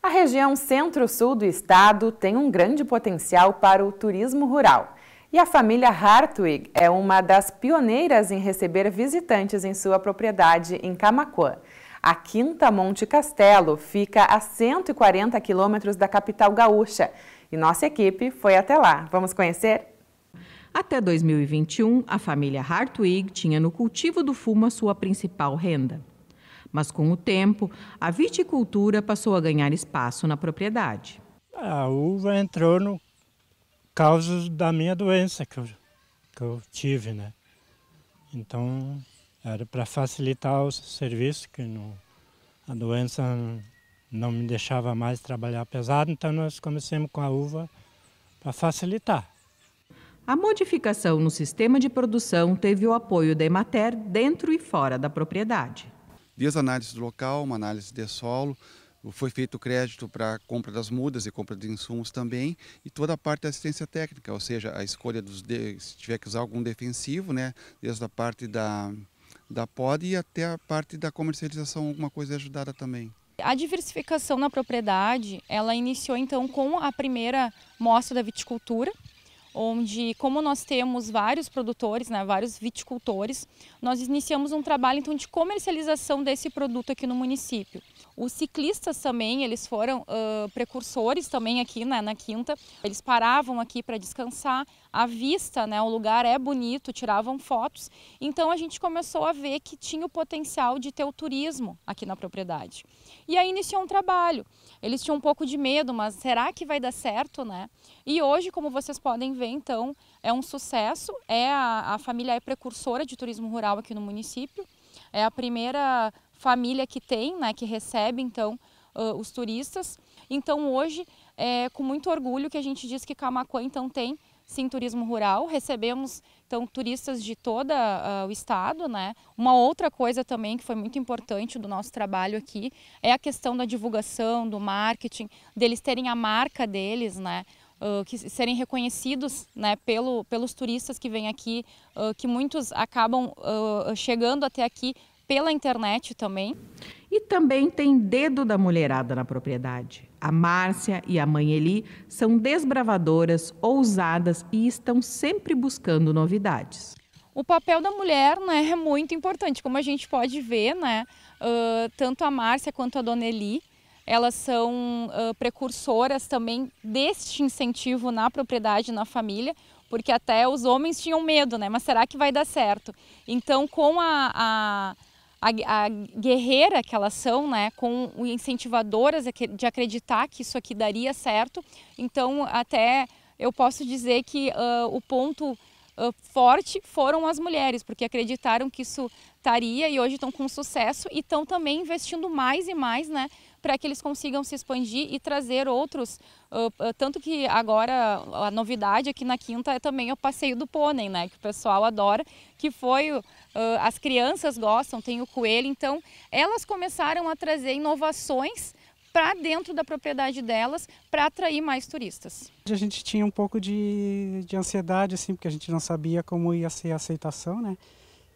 A região centro-sul do estado tem um grande potencial para o turismo rural. E a família Hartwig é uma das pioneiras em receber visitantes em sua propriedade em Camacuã. A Quinta Monte Castelo fica a 140 quilômetros da capital gaúcha e nossa equipe foi até lá. Vamos conhecer? Até 2021, a família Hartwig tinha no cultivo do fumo a sua principal renda. Mas com o tempo, a viticultura passou a ganhar espaço na propriedade. A uva entrou no causa da minha doença que eu, que eu tive, né? Então era para facilitar o serviço, que a doença não me deixava mais trabalhar pesado, então nós começamos com a uva para facilitar. A modificação no sistema de produção teve o apoio da Emater dentro e fora da propriedade desde a análise do local, uma análise de solo, foi feito crédito para compra das mudas e compra de insumos também e toda a parte da assistência técnica, ou seja, a escolha dos de, se tiver que usar algum defensivo, né, desde a parte da da poda e até a parte da comercialização, alguma coisa ajudada também. A diversificação na propriedade, ela iniciou então com a primeira mostra da viticultura, onde como nós temos vários produtores, né, vários viticultores, nós iniciamos um trabalho então de comercialização desse produto aqui no município. Os ciclistas também, eles foram uh, precursores também aqui né, na Quinta. Eles paravam aqui para descansar. A vista, né, o lugar é bonito, tiravam fotos. Então a gente começou a ver que tinha o potencial de ter o turismo aqui na propriedade. E aí iniciou um trabalho. Eles tinham um pouco de medo, mas será que vai dar certo, né? E hoje, como vocês podem ver, então, é um sucesso. É a, a família é precursora de turismo rural aqui no município. É a primeira família que tem, né, que recebe, então, uh, os turistas. Então, hoje, é com muito orgulho que a gente diz que Camacuã, então, tem sim turismo rural. Recebemos então turistas de todo uh, o estado, né? Uma outra coisa também que foi muito importante do nosso trabalho aqui é a questão da divulgação, do marketing, deles terem a marca deles, né? uh, que serem reconhecidos né, pelo, pelos turistas que vêm aqui, uh, que muitos acabam uh, chegando até aqui pela internet também. E também tem dedo da mulherada na propriedade. A Márcia e a mãe Eli são desbravadoras, ousadas e estão sempre buscando novidades. O papel da mulher né, é muito importante, como a gente pode ver, né? Uh, tanto a Márcia quanto a Dona Eli elas são uh, precursoras também deste incentivo na propriedade, na família, porque até os homens tinham medo, né? Mas será que vai dar certo? Então, com a, a a, a, guerreira que elas são, né, com incentivadoras de acreditar que isso aqui daria certo. Então, até eu posso dizer que uh, o ponto forte foram as mulheres, porque acreditaram que isso estaria e hoje estão com sucesso e estão também investindo mais e mais, né, para que eles consigam se expandir e trazer outros. Uh, uh, tanto que agora a novidade aqui na quinta é também o passeio do pônei, né? Que o pessoal adora, que foi uh, as crianças gostam, tem o coelho, então elas começaram a trazer inovações para dentro da propriedade delas para atrair mais turistas. A gente tinha um pouco de, de ansiedade, assim, porque a gente não sabia como ia ser a aceitação, né?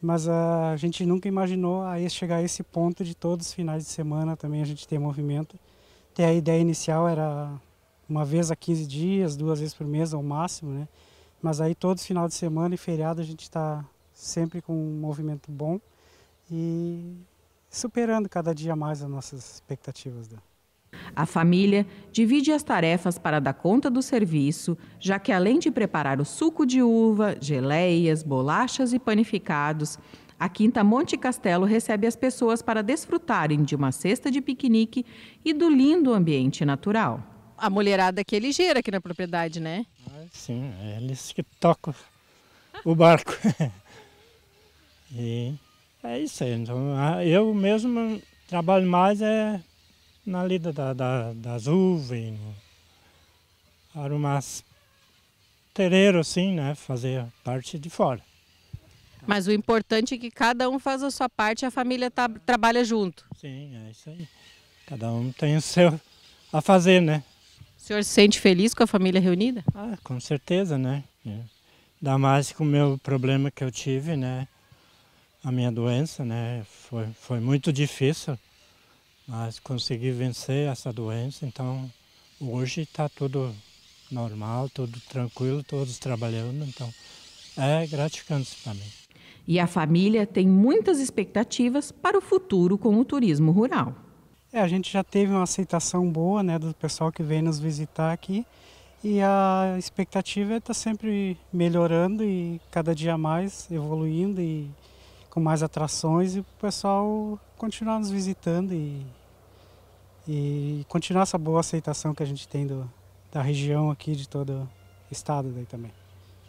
mas a gente nunca imaginou a chegar a esse ponto de todos os finais de semana também a gente ter movimento. Até a ideia inicial era uma vez a 15 dias, duas vezes por mês ao máximo, né? Mas aí todo final de semana e feriado a gente está sempre com um movimento bom e superando cada dia mais as nossas expectativas. Né? A família divide as tarefas para dar conta do serviço, já que além de preparar o suco de uva, geleias, bolachas e panificados, a Quinta Monte Castelo recebe as pessoas para desfrutarem de uma cesta de piquenique e do lindo ambiente natural. A mulherada que é ligeira aqui na propriedade, né? Ah, sim, é eles que tocam o barco. e é isso aí. Então, ah, eu mesmo trabalho mais é na lida da, da, das uvas, era umas terreiro assim, né? Fazer parte de fora. Mas o importante é que cada um faz a sua parte e a família tá, trabalha junto. Sim, é isso aí. Cada um tem o seu a fazer, né? O senhor se sente feliz com a família reunida? Ah, com certeza, né? É. Ainda mais com o meu problema que eu tive, né? A minha doença, né? Foi, foi muito difícil. Mas consegui vencer essa doença, então hoje está tudo normal, tudo tranquilo, todos trabalhando, então é gratificante para mim. E a família tem muitas expectativas para o futuro com o turismo rural. É, a gente já teve uma aceitação boa né, do pessoal que vem nos visitar aqui e a expectativa é tá sempre melhorando e cada dia mais evoluindo e com mais atrações e o pessoal continuar nos visitando e, e continuar essa boa aceitação que a gente tem do, da região aqui, de todo o estado daí também.